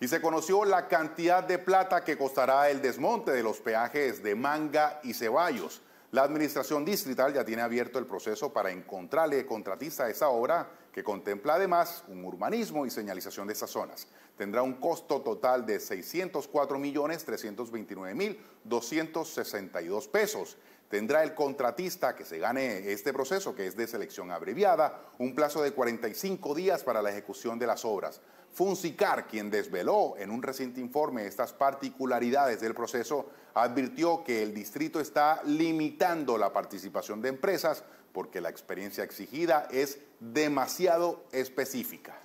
y se conoció la cantidad de plata que costará el desmonte de los peajes de Manga y Ceballos. La administración distrital ya tiene abierto el proceso para encontrarle contratista a esa obra que contempla además un urbanismo y señalización de esas zonas. Tendrá un costo total de 604.329.262 pesos. Tendrá el contratista que se gane este proceso, que es de selección abreviada, un plazo de 45 días para la ejecución de las obras. Funcicar, quien desveló en un reciente informe estas particularidades del proceso, advirtió que el distrito está limitando la participación de empresas porque la experiencia exigida es demasiado específica.